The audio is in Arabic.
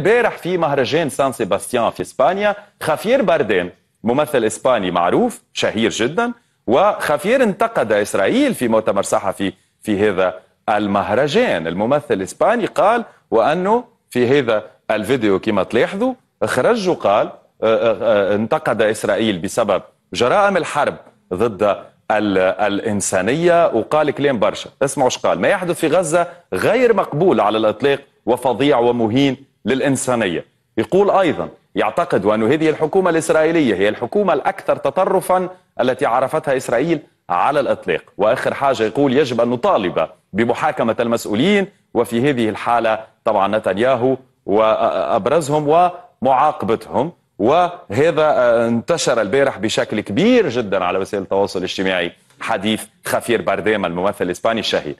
امبارح في مهرجان سان سيباستيان في اسبانيا خافير باردين ممثل اسباني معروف شهير جدا وخافير انتقد اسرائيل في مؤتمر صحفي في هذا المهرجان الممثل الاسباني قال وانه في هذا الفيديو كما تلاحظوا خرج وقال آه، آه، آه، انتقد اسرائيل بسبب جرائم الحرب ضد الانسانيه وقال كلام برشا اسمعوا ايش قال ما يحدث في غزه غير مقبول على الاطلاق وفظيع ومهين للإنسانية يقول أيضا يعتقد أن هذه الحكومة الإسرائيلية هي الحكومة الأكثر تطرفا التي عرفتها إسرائيل على الإطلاق وآخر حاجة يقول يجب أن نطالب بمحاكمة المسؤولين وفي هذه الحالة طبعا نتنياهو وأبرزهم ومعاقبتهم وهذا انتشر البارح بشكل كبير جدا على وسائل التواصل الاجتماعي حديث خفير بارديما الممثل الإسباني الشهير